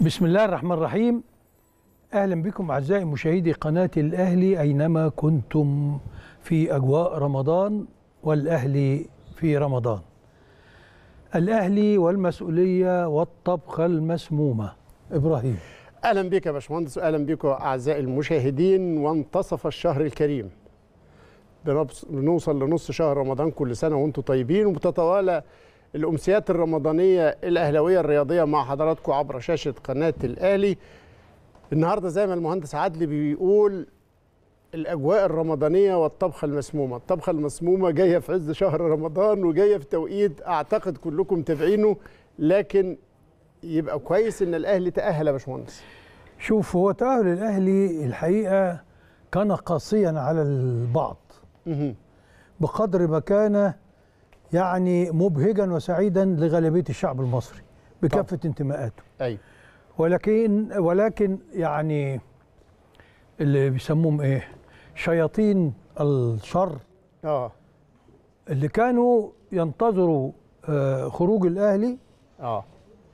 بسم الله الرحمن الرحيم اهلا بكم اعزائي مشاهدي قناه الاهلي اينما كنتم في اجواء رمضان والاهلي في رمضان الاهلي والمسؤوليه والطبخه المسمومه ابراهيم اهلا بك يا باشمهندس واهلا بكم اعزائي المشاهدين وانتصف الشهر الكريم بنوصل لنص شهر رمضان كل سنه وانتم طيبين وبتتوالى الأمسيات الرمضانية الأهلاوية الرياضية مع حضراتكم عبر شاشة قناة الأهلي النهاردة زي ما المهندس عدلي بيقول الأجواء الرمضانية والطبخة المسمومة الطبخة المسمومة جاية في عز شهر رمضان وجاية في توقيت أعتقد كلكم تابعينه لكن يبقى كويس إن الأهلي تأهل يا باشمهندس شوف هو تأهل الأهلي الحقيقة كان قاسيا على البعض بقدر ما كان يعني مبهجا وسعيدا لغالبيه الشعب المصري بكافه طبعا. انتماءاته ايوه ولكن ولكن يعني اللي بيسموهم ايه شياطين الشر اه اللي كانوا ينتظروا آه خروج الاهلي اه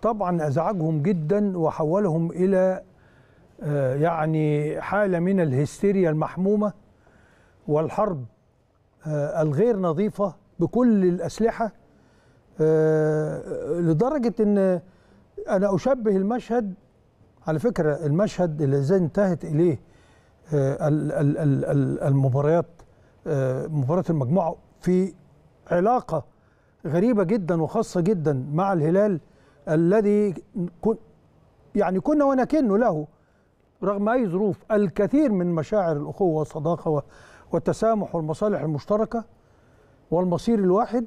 طبعا ازعجهم جدا وحولهم الى آه يعني حاله من الهستيريا المحمومه والحرب آه الغير نظيفه بكل الأسلحة آه، لدرجة أن أنا أشبه المشهد على فكرة المشهد الذي انتهت إليه آه، المباريات آه، مباراة المجموعة في علاقة غريبة جدا وخاصة جدا مع الهلال الذي يعني كنا ونكن له رغم أي ظروف الكثير من مشاعر الأخوة والصداقة والتسامح والمصالح المشتركة والمصير الواحد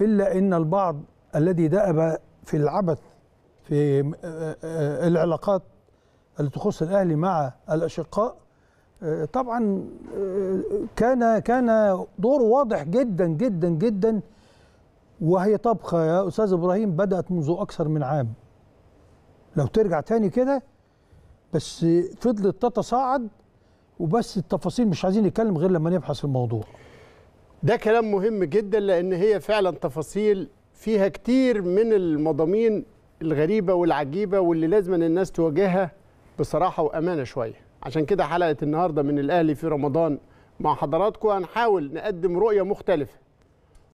إلا أن البعض الذي دأب في العبث في آه، آه، العلاقات التي تخص الأهل مع الأشقاء آه، طبعا كان كان دور واضح جدا جدا جدا وهي طبخة يا أستاذ إبراهيم بدأت منذ أكثر من عام لو ترجع تاني كده بس فضلت تتصاعد وبس التفاصيل مش عايزين نتكلم غير لما نبحث الموضوع ده كلام مهم جدا لان هي فعلا تفاصيل فيها كتير من المضامين الغريبه والعجيبه واللي لازم الناس تواجهها بصراحه وامانه شويه عشان كده حلقه النهارده من الاهلي في رمضان مع حضراتكم هنحاول نقدم رؤيه مختلفه